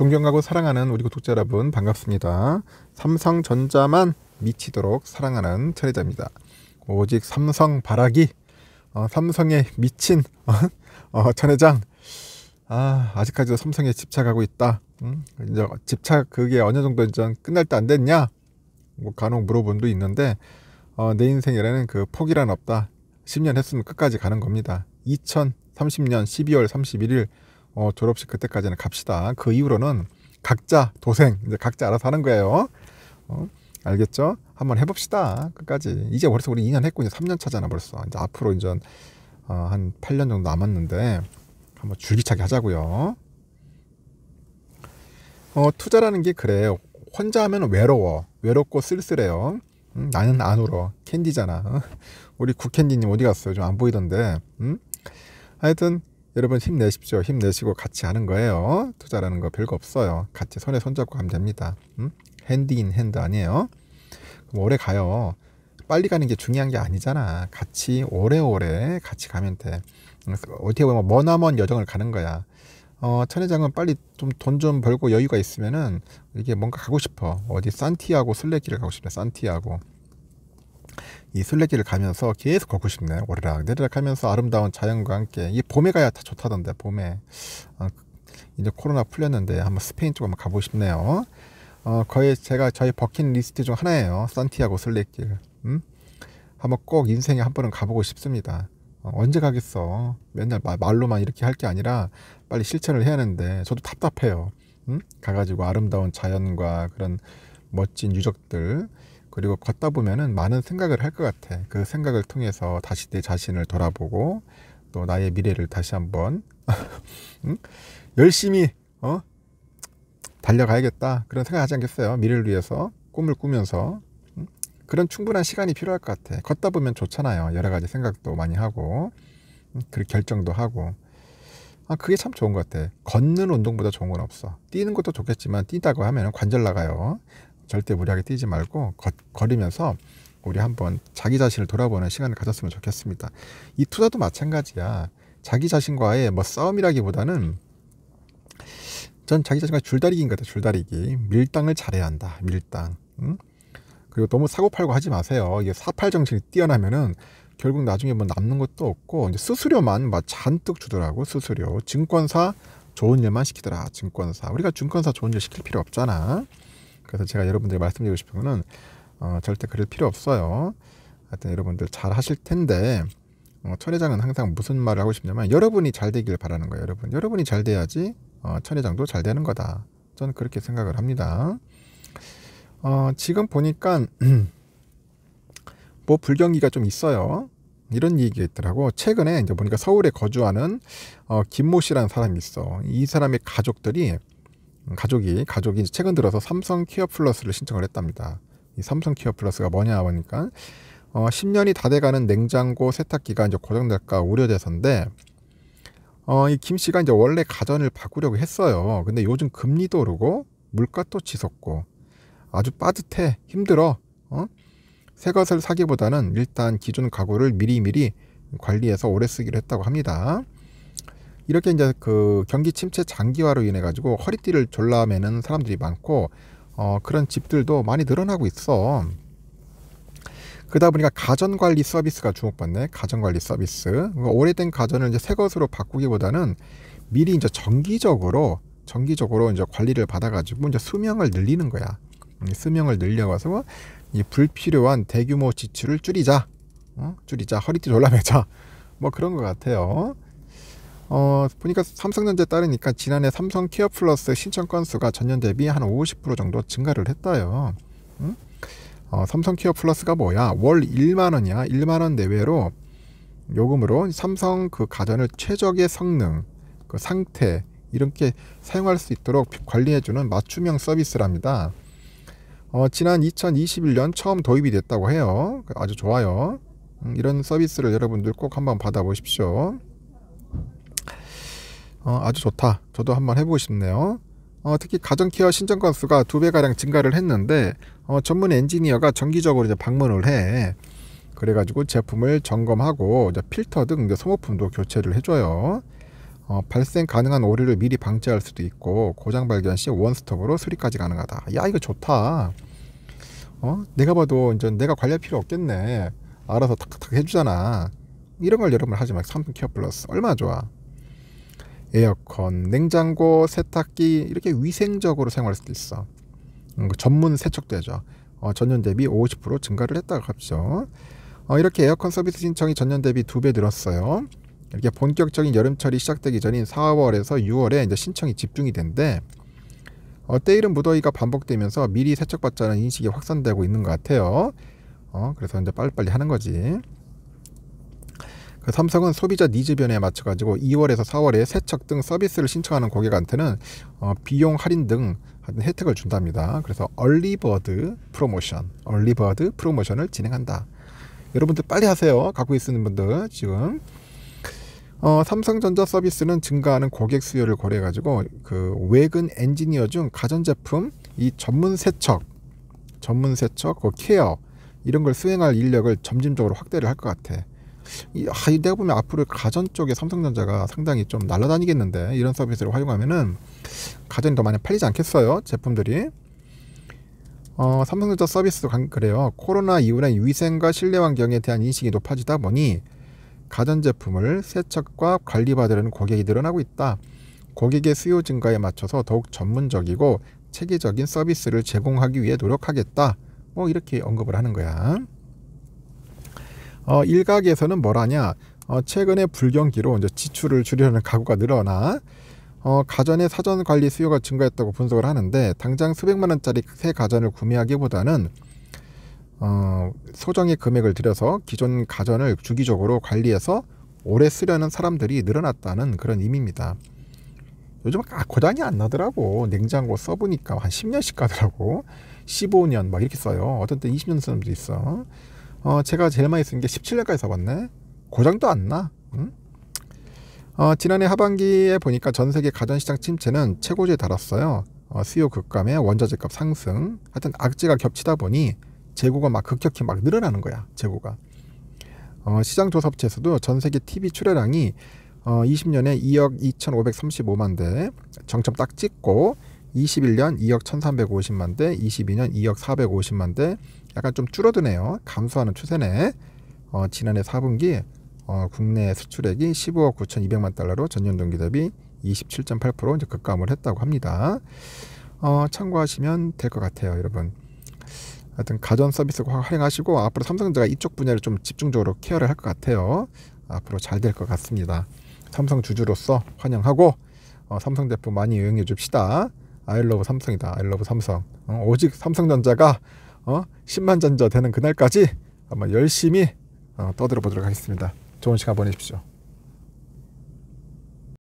존경하고 사랑하는 우리 구독자 여러분 반갑습니다. 삼성전자만 미치도록 사랑하는 철회자입니다. 오직 삼성 바라기, 어, 삼성의 미친 어, 천 회장. 어, 아, 아직까지도 삼성에 집착하고 있다. 음, 이제 집착 그게 어느 정도 이제 끝날 때 안 됐냐? 뭐 간혹 물어본 도 있는데 어, 내 인생에는 그 포기란 없다. 10년 했으면 끝까지 가는 겁니다. 2030년 12월 31일 어, 졸업식 그때까지는 갑시다. 그 이후로는 각자 도생, 이제 각자 알아서 하는 거예요. 어, 알겠죠? 한번 해봅시다. 끝까지. 이제 벌써 우리 2년 했고, 이제 3년 차잖아, 벌써. 이제 앞으로 이제 어, 한 8년 정도 남았는데, 한번 줄기차게 하자고요. 어, 투자라는 게 그래요. 혼자 하면 외로워. 외롭고 쓸쓸해요. 음, 나는 안 울어. 캔디잖아. 어? 우리 국캔디님 어디 갔어요? 좀 안 보이던데. 음? 하여튼 여러분 힘내십시오. 힘내시고 같이 하는 거예요. 투자라는 거 별거 없어요. 같이 손에 손잡고 가면 됩니다. 음? 핸드 인 핸드 아니에요. 그럼 오래 가요. 빨리 가는 게 중요한 게 아니잖아. 같이 오래오래 같이 가면 돼. 음, 그 어떻게 보면 머나먼 여정을 가는 거야. 어, 천회장은 빨리 좀 돈좀 좀 벌고 여유가 있으면은 이게 뭔가 가고 싶어. 어디 산티아고 슬래기를 가고 싶다. 산티아고. 이 순례길을 가면서 계속 걷고 싶네요. 오르락 내리락 하면서 아름다운 자연과 함께 이 봄에 가야 다 좋다던데 봄에 어, 이제 코로나 풀렸는데 한번 스페인 쪽 한번 가보고 싶네요. 어, 거의 제가 저희 버킷리스트 중 하나예요. 산티아고 순례길. 음? 한번 꼭 인생에 한 번은 가보고 싶습니다. 어, 언제 가겠어? 맨날 말로만 이렇게 할 게 아니라 빨리 실천을 해야 하는데 저도 답답해요. 음? 가가지고 아름다운 자연과 그런 멋진 유적들 그리고 걷다 보면은 많은 생각을 할 것 같아. 그 생각을 통해서 다시 내 자신을 돌아보고 또 나의 미래를 다시 한번 응? 열심히 어 달려가야겠다 그런 생각하지 않겠어요? 미래를 위해서 꿈을 꾸면서 응? 그런 충분한 시간이 필요할 것 같아. 걷다 보면 좋잖아요. 여러 가지 생각도 많이 하고 응? 그리고 결정도 하고. 아, 그게 참 좋은 것 같아. 걷는 운동보다 좋은 건 없어. 뛰는 것도 좋겠지만 뛴다고 하면 관절 나가요. 절대 무리하게 뛰지 말고 거, 리면서 우리 한번 자기 자신을 돌아보는 시간을 가졌으면 좋겠습니다. 이 투자도 마찬가지야. 자기 자신과의 뭐 싸움이라기보다는 전 자기 자신과 줄다리기인 것 같아요. 줄다리기. 밀당을 잘해야 한다. 밀당. 응? 그리고 너무 사고팔고 하지 마세요. 이게 사팔 정신이 뛰어나면은 결국 나중에 뭐 남는 것도 없고 이제 수수료만 막 잔뜩 주더라고 수수료 증권사 좋은 일만 시키더라 증권사 우리가 증권사 좋은 일 시킬 필요 없잖아 그래서 제가 여러분들에게 말씀드리고 싶은 거는 어, 절대 그럴 필요 없어요. 하여튼 여러분들 잘 하실 텐데 어, 천회장은 항상 무슨 말을 하고 싶냐면 여러분이 잘 되길 바라는 거예요. 여러분 여러분이 잘 돼야지 어, 천회장도 잘 되는 거다. 저는 그렇게 생각을 합니다. 어, 지금 보니까 뭐 불경기가 좀 있어요. 이런 얘기가 있더라고. 최근에 이제 보니까 서울에 거주하는 어, 김모 씨라는 사람이 있어. 이 사람의 가족들이 가족이 가족이 최근 들어서 삼성 케어 플러스를 신청을 했답니다. 이 삼성 케어 플러스가 뭐냐 보니까 어, 10년이 다 돼가는 냉장고 세탁기가 이제 고장날까 우려돼서인데 어, 이 김 씨가 이제 원래 가전을 바꾸려고 했어요. 근데 요즘 금리도 오르고 물가도 치솟고 아주 빠듯해 힘들어. 어? 새 것을 사기보다는 일단 기존 가구를 미리미리 관리해서 오래 쓰기로 했다고 합니다. 이렇게 이제 그 경기 침체 장기화로 인해 가지고 허리띠를 졸라매는 사람들이 많고 어, 그런 집들도 많이 늘어나고 있어. 그러다 보니까 가전관리 서비스가 주목받네. 가전관리 서비스. 그러니까 오래된 가전을 이제 새 것으로 바꾸기보다는 미리 이제 정기적으로 정기적으로 이제 관리를 받아가지고 이제 수명을 늘리는 거야. 수명을 늘려가서 이 불필요한 대규모 지출을 줄이자. 어? 줄이자. 허리띠 졸라매자. 뭐 그런 것 같아요. 어, 보니까 삼성전자에 따르니까 지난해 삼성 케어 플러스 신청 건수가 전년 대비 한 50% 정도 증가를 했다요. 응? 어, 삼성 케어 플러스가 뭐야? 월 1만 원이야. 1만 원 내외로 요금으로 삼성 그 가전을 최적의 성능, 그 상태 이렇게 사용할 수 있도록 관리해주는 맞춤형 서비스랍니다. 어, 지난 2021년 처음 도입이 됐다고 해요. 아주 좋아요. 음, 이런 서비스를 여러분들 꼭 한번 받아보십시오. 어, 아주 좋다. 저도 한번 해보고 싶네요. 어, 특히 가정케어 신청 건수가 두 배가량 증가를 했는데 어, 전문 엔지니어가 정기적으로 이제 방문을 해. 그래가지고 제품을 점검하고 필터 등 소모품도 교체를 해줘요. 어, 발생 가능한 오류를 미리 방지할 수도 있고 고장 발견 시 원스톱으로 수리까지 가능하다. 야 이거 좋다. 어? 내가 봐도 이제 내가 관리할 필요 없겠네. 알아서 탁탁 해주잖아. 이런 걸 여러분 하지 마. 삼성 케어 플러스 얼마나 좋아. 에어컨, 냉장고, 세탁기 이렇게 위생적으로 사용할 수도 있어. 음, 그 전문 세척대죠. 어, 전년 대비 50% 증가를 했다고 합죠. 어, 이렇게 에어컨 서비스 신청이 전년 대비 두 배 늘었어요. 이렇게 본격적인 여름철이 시작되기 전인 4월에서 6월에 이제 신청이 집중이 된데 어, 때이른 무더위가 반복되면서 미리 세척받자는 인식이 확산되고 있는 것 같아요. 어, 그래서 이제 빨리빨리 하는 거지. 그 삼성은 소비자 니즈 변화에 맞춰 가지고 2월에서 4월에 세척 등 서비스를 신청하는 고객한테는 어, 비용 할인 등 혜택을 준답니다. 그래서 얼리버드 프로모션, 얼리버드 프로모션을 진행한다. 여러분들 빨리 하세요. 갖고 있는 으 분들 지금 어, 삼성전자 서비스는 증가하는 고객 수요를 고려해 가지고 그 외근 엔지니어 중 가전제품 이 전문 세척, 전문 세척, 그 케어 이런 걸 수행할 인력을 점진적으로 확대를 할 것 같아. 이, 아, 내가 보면 앞으로 가전 쪽에 삼성전자가 상당히 좀 날아다니겠는데 이런 서비스를 활용하면은 가전이 더 많이 팔리지 않겠어요 제품들이 어, 삼성전자 서비스도 그래요 코로나 이후는 위생과 실내 환경에 대한 인식이 높아지다 보니 가전제품을 세척과 관리받으려는 고객이 늘어나고 있다 고객의 수요 증가에 맞춰서 더욱 전문적이고 체계적인 서비스를 제공하기 위해 노력하겠다 뭐 이렇게 언급을 하는 거야. 어, 일각에서는 뭐라냐 어, 최근에 불경기로 이제 지출을 줄이려는 가구가 늘어나 어, 가전의 사전 관리 수요가 증가했다고 분석을 하는데 당장 수백만 원짜리 새 가전을 구매하기보다는 어, 소정의 금액을 들여서 기존 가전을 주기적으로 관리해서 오래 쓰려는 사람들이 늘어났다는 그런 의미입니다. 요즘 아, 고장이 안 나더라고. 냉장고 써보니까 한 10년씩 가더라고. 15년 막 이렇게 써요. 어떤 때 20년 쓰는 분도 있어. 어, 제가 제일 많이 쓴 게 17년까지 써봤네. 고장도 안 나. 응? 어, 지난해 하반기에 보니까 전 세계 가전시장 침체는 최고지에 달았어요. 어, 수요 급감에 원자재값 상승. 하여튼 악재가 겹치다 보니 재고가 막 급격히 막 늘어나는 거야. 재고가. 어, 시장 조사 업체에서도 전 세계 TV 출하량이 어, 20년에 2억 2,535만 대 정점 딱 찍고 21년 2억 1,350만 대, 22년 2억 450만 대, 약간 좀 줄어드네요. 감소하는 추세네. 어, 지난해 4분기 어, 국내 수출액이 15억 9,200만 달러로 전년 동기 대비 27.8% 이제 급감을 했다고 합니다. 어, 참고하시면 될 것 같아요, 여러분. 하여튼 가전 서비스 활용하시고 앞으로 삼성전자가 이쪽 분야를 좀 집중적으로 케어를 할 것 같아요. 앞으로 잘 될 것 같습니다. 삼성 주주로서 환영하고 어, 삼성 제품 많이 이용해 줍시다. 아이러브 삼성이다. 아이러브 삼성. 어, 오직 삼성전자가 어? 10만 전자 되는 그날까지 한번 열심히 어, 떠들어 보도록 하겠습니다. 좋은 시간 보내십시오.